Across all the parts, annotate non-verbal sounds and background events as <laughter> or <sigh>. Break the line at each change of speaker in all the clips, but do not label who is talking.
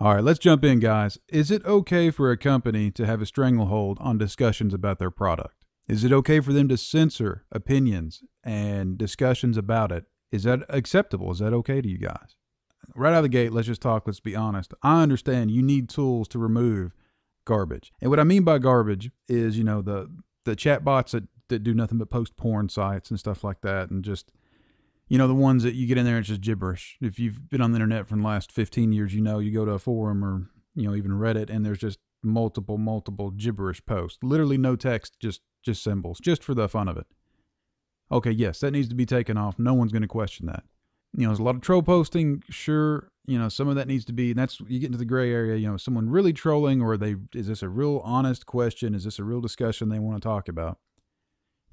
All right, let's jump in, guys. Is it okay for a company to have a stranglehold on discussions about their product? Is it okay for them to censor opinions and discussions about it? Is that acceptable? Is that okay to you guys? Right out of the gate, let's just talk. Let's be honest. I understand you need tools to remove garbage. And what I mean by garbage is, you know, the the chat bots that, that do nothing but post porn sites and stuff like that and just you know, the ones that you get in there, it's just gibberish. If you've been on the internet for the last 15 years, you know, you go to a forum or, you know, even Reddit and there's just multiple, multiple gibberish posts, literally no text, just, just symbols, just for the fun of it. Okay. Yes. That needs to be taken off. No one's going to question that. You know, there's a lot of troll posting. Sure. You know, some of that needs to be, and that's, you get into the gray area, you know, someone really trolling or they, is this a real honest question? Is this a real discussion they want to talk about?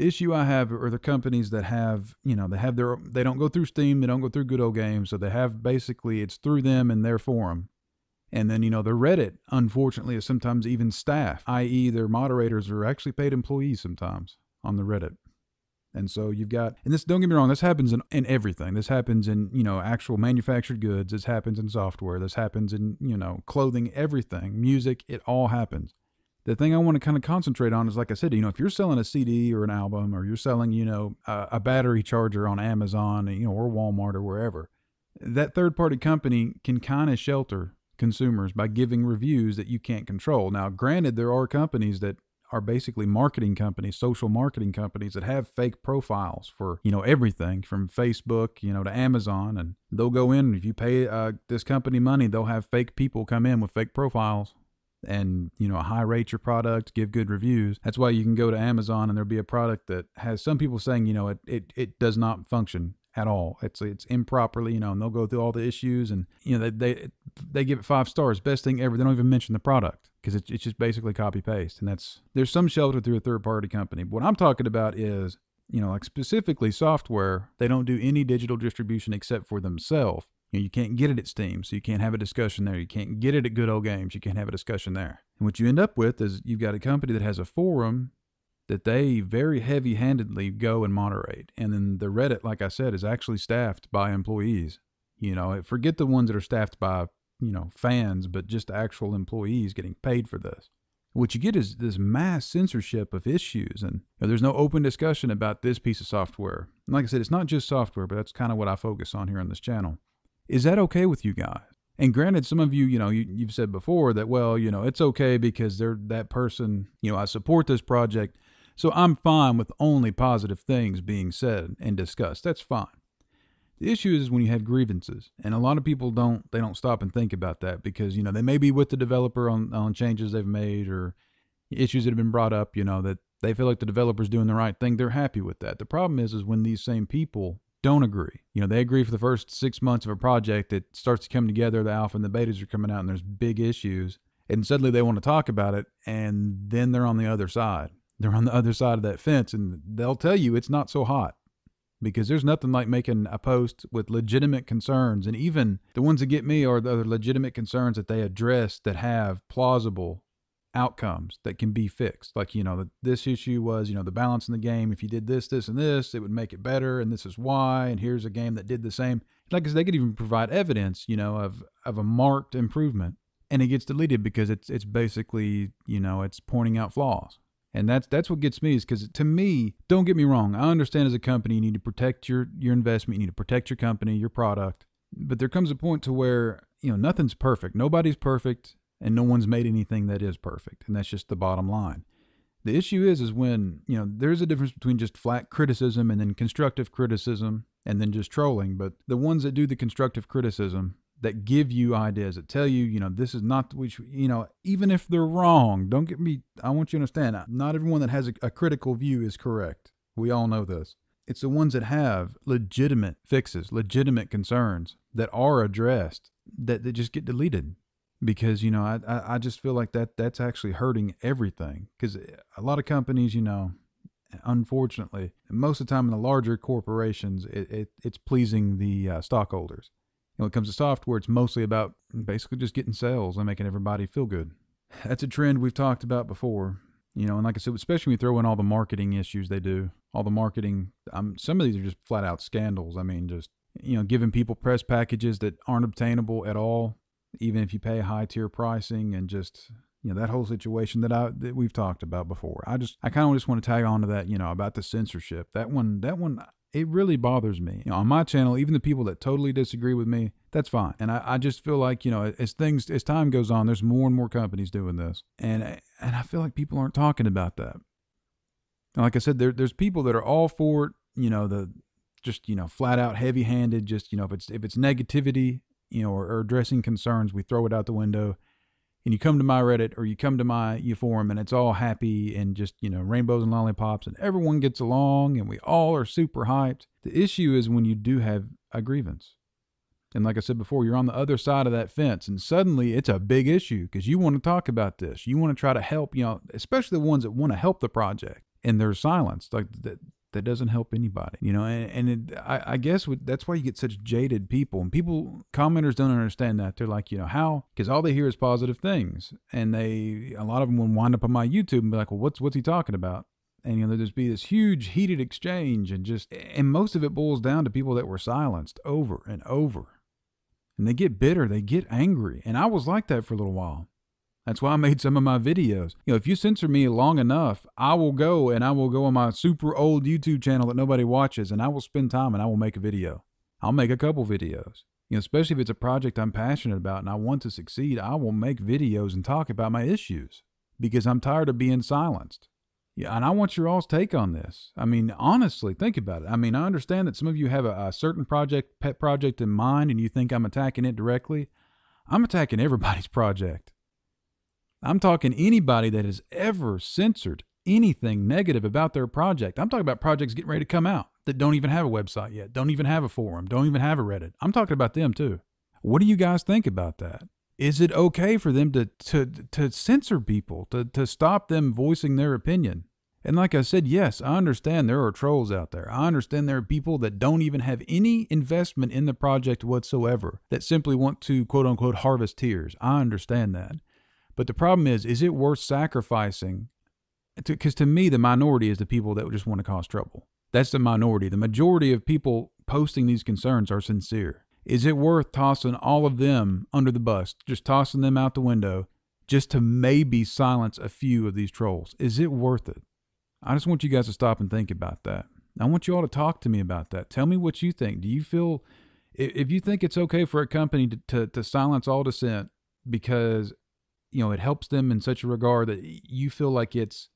the issue I have are the companies that have, you know, they have their, they don't go through Steam, they don't go through Good Old Games, so they have basically it's through them and their forum. And then, you know, the Reddit, unfortunately, is sometimes even staff, i.e., their moderators are actually paid employees sometimes on the Reddit. And so you've got, and this, don't get me wrong, this happens in, in everything. This happens in, you know, actual manufactured goods. This happens in software. This happens in, you know, clothing, everything, music, it all happens the thing I want to kind of concentrate on is, like I said, you know, if you're selling a CD or an album, or you're selling, you know, a, a battery charger on Amazon, you know, or Walmart or wherever, that third party company can kind of shelter consumers by giving reviews that you can't control. Now, granted, there are companies that are basically marketing companies, social marketing companies that have fake profiles for you know everything from Facebook, you know, to Amazon, and they'll go in if you pay uh, this company money, they'll have fake people come in with fake profiles and you know high rate your product give good reviews that's why you can go to amazon and there'll be a product that has some people saying you know it it, it does not function at all it's it's improperly you know and they'll go through all the issues and you know they they, they give it five stars best thing ever they don't even mention the product because it's, it's just basically copy paste and that's there's some shelter through a third party company but what i'm talking about is you know like specifically software they don't do any digital distribution except for themselves you, know, you can't get it at Steam, so you can't have a discussion there. You can't get it at good old games. You can't have a discussion there. And what you end up with is you've got a company that has a forum that they very heavy handedly go and moderate. And then the Reddit, like I said, is actually staffed by employees. You know, eh, forget the ones that are staffed by, you know, fans, but just actual employees getting paid for this what you get is this mass censorship of issues and you know, there's no open discussion about this piece of software and like i said it's not just software but that's kind of what i focus on here on this channel is that okay with you guys? And granted, some of you, you know, you, have said before that, well, you know, it's okay because they're that person, you know, I support this project. So I'm fine with only positive things being said and discussed. That's fine. The issue is when you have grievances, and a lot of people don't they don't stop and think about that because you know they may be with the developer on on changes they've made or issues that have been brought up. You know that they feel like the developer's doing the right thing. They're happy with that. The problem is is when these same people don't agree. You know, they agree for the first six months of a project that starts to come together, the alpha and the betas are coming out, and there's big issues. And suddenly they want to talk about it, and then they're on the other side. They're on the other side of that fence, and they'll tell you it's not so hot because there's nothing like making a post with legitimate concerns. And even the ones that get me are the legitimate concerns that they address that have plausible outcomes that can be fixed. Like, you know, the, this issue was, you know, the balance in the game. If you did this, this, and this, it would make it better. And this is why. And here's a game that did the same. Like, they could even provide evidence, you know, of, of a marked improvement. And it gets deleted because it's, it's basically, you know, it's pointing out flaws. And that's that's what gets me is because to me, don't get me wrong, I understand as a company you need to protect your your investment, you need to protect your company, your product. But there comes a point to where you know nothing's perfect, nobody's perfect, and no one's made anything that is perfect, and that's just the bottom line. The issue is is when, you know, there's a difference between just flat criticism and then constructive criticism and then just trolling, but the ones that do the constructive criticism that give you ideas that tell you, you know, this is not which, you know, even if they're wrong, don't get me, I want you to understand, not everyone that has a, a critical view is correct. We all know this. It's the ones that have legitimate fixes, legitimate concerns that are addressed that, that just get deleted because you know I, I, I just feel like that that's actually hurting everything because eh, a lot of companies you know unfortunately most of the time in the larger corporations it, it it's pleasing the uh, stockholders when it comes to software it's mostly about basically just getting sales and making everybody feel good <laughs> that's a trend we've talked about before you know and like i said especially when you throw in all the marketing issues they do all the marketing um, some of these are just flat out scandals i mean just you know giving people press packages that aren't obtainable at all even if you pay high tier pricing and just you know that whole situation that I that we've talked about before. I just I kind of just want to tag on to that, you know, about the censorship. That one that one it really bothers me. You know, on my channel, even the people that totally disagree with me, that's fine. And I, I just feel like, you know, as things as time goes on, there's more and more companies doing this. And and I feel like people aren't talking about that. And like I said, there there's people that are all for it, you know, the just, you know, flat out heavy handed, just, you know, if it's if it's negativity, you know, or, or, addressing concerns, we throw it out the window. And you come to my Reddit or you come to my you forum and it's all happy and just, you know, rainbows and lollipops and everyone gets along and we all are super hyped. The issue is when you do have a grievance. And like I said before, you're on the other side of that fence and suddenly it's a big issue because you want to talk about this. You want to try to help, you know, especially the ones that want to help the project and there's silence. Like that doesn't help anybody you know and, and it, I, I, guess with, that's why you get such jaded people and people commenters don't understand that they're like you know how because all they hear is positive things and they a lot of them will wind up on my youtube and be like well what's what's he talking about and you know there's be this huge heated exchange and just and most of it boils down to people that were silenced over and over and they get bitter they get angry and i was like that for a little while that's why I made some of my videos. You know, if you censor me long enough, I will go and I will go on my super old YouTube channel that nobody watches and I will spend time and I will make a video. I'll make a couple videos. You know, especially if it's a project I'm passionate about and I want to succeed, I will make videos and talk about my issues because I'm tired of being silenced. Yeah, and I want your all's take on this. I mean, honestly, think about it. I mean, I understand that some of you have a, a certain project, pet project in mind, and you think I'm attacking it directly. I'm attacking everybody's <laughs> project. I'm talking anybody that has ever censored anything negative about their project. I'm talking about projects getting ready to come out that don't even have a website yet, don't even have a forum, don't even have a Reddit. I'm talking about them too. What do you guys think about that? Is it okay for them to to to censor people, to to stop them voicing their opinion? And like I said, yes, I understand there are trolls out there. I understand there are people that don't even have any investment in the project whatsoever, that simply want to quote unquote harvest tears. I understand that. But the problem is, is it worth sacrificing? Because to, to me, the minority is the people that just want to cause trouble. That's the minority. The majority of people posting these concerns are sincere. Is it worth tossing all of them under the bus, just tossing them out the window, just to maybe silence a few of these trolls? Is it worth it? I just want you guys to stop and think about that. I want you all to talk to me about that. Tell me what you think. Do you feel, if you think it's okay for a company to, to, to silence all dissent because you know, it helps them in such a regard that you feel like it's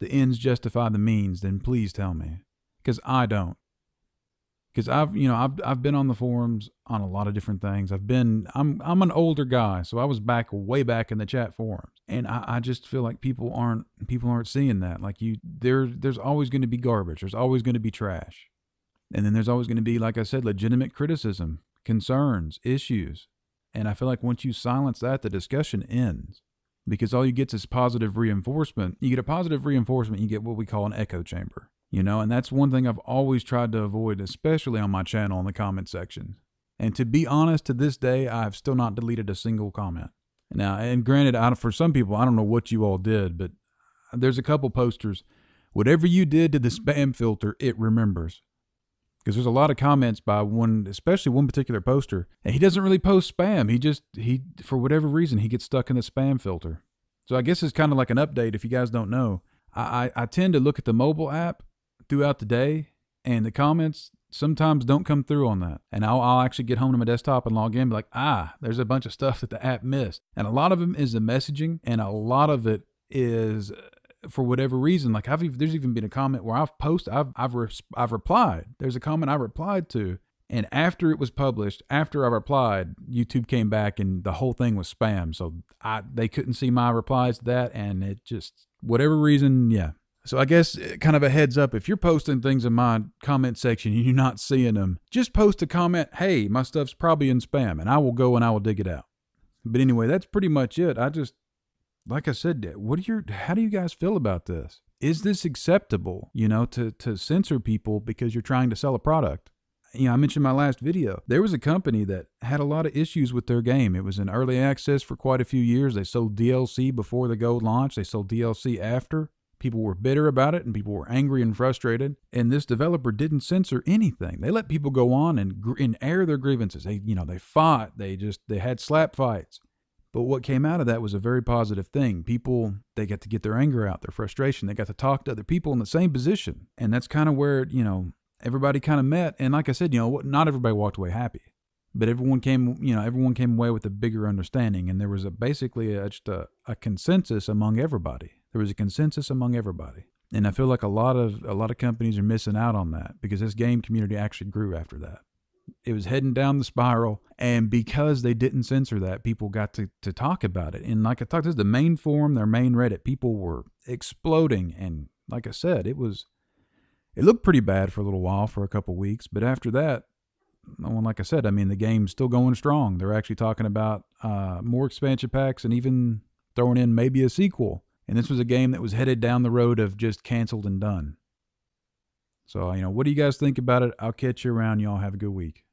the ends justify the means, then please tell me. Because I don't. Because I've, you know, I've, I've been on the forums on a lot of different things. I've been, I'm, I'm an older guy. So I was back way back in the chat forums. And I, I just feel like people aren't, people aren't seeing that. Like you, there, there's always going to be garbage. There's always going to be trash. And then there's always going to be, like I said, legitimate criticism, concerns, issues. And I feel like once you silence that, the discussion ends because all you get is positive reinforcement. You get a positive reinforcement, you get what we call an echo chamber, you know, and that's one thing I've always tried to avoid, especially on my channel in the comment section. And to be honest, to this day, I've still not deleted a single comment. Now, and granted, I, for some people, I don't know what you all did, but there's a couple posters. Whatever you did to the spam filter, it remembers because there's a lot of comments by one especially one particular poster and he doesn't really post spam he just he for whatever reason he gets stuck in the spam filter so i guess it's kind of like an update if you guys don't know I, I, I tend to look at the mobile app throughout the day and the comments sometimes don't come through on that and I'll, I'll actually get home to my desktop and log in and be like ah there's a bunch of stuff that the app missed and a lot of them is the messaging and a lot of it is for whatever reason, like I've there's even been a comment where I've posted, I've I've re- I've replied. There's a comment I replied to, and after it was published, after I replied, YouTube came back and the whole thing was spam. So I they couldn't see my replies to that, and it just whatever reason, yeah. So I guess eh, kind of a heads up if you're posting things in my comment section and you're not seeing them, just post a comment. Hey, my stuff's probably in spam, and I will go and I will dig it out. But anyway, that's pretty much it. I just like I said, what are your? how do you guys feel about this? Is this acceptable, you know, to to censor people because you're trying to sell a product? You know, I mentioned my last video. There was a company that had a lot of issues with their game. It was in early access for quite a few years. They sold DLC before the gold launch. They sold DLC after. People were bitter about it and people were angry and frustrated. And this developer didn't censor anything. They let people go on and, and air their grievances. They, you know, they fought. They just, they had slap fights but what came out of that was a very positive thing. People, they got to get their anger out, their frustration. They got to talk to other people in the same position. And that's kind of where, you know, everybody kind of met. And like I said, you know, not everybody walked away happy, but everyone came, you know, everyone came away with a bigger understanding. And there was a basically a, just a, a consensus among everybody. There was a consensus among everybody. And I feel like a lot of a lot of companies are missing out on that because this game community actually grew after that it was heading down the spiral. And because they didn't censor that, people got to, to talk about it. And like I talked, this is the main forum, their main Reddit. People were exploding. And like I said, it was, it looked pretty bad for a little while, for a couple weeks. But after that, well, like I said, I mean, the game's still going strong. They're actually talking about uh, more expansion packs and even throwing in maybe a sequel. And this was a game that was headed down the road of just canceled and done. So, you know, what do you guys think about it? I'll catch you around. Y'all have a good week.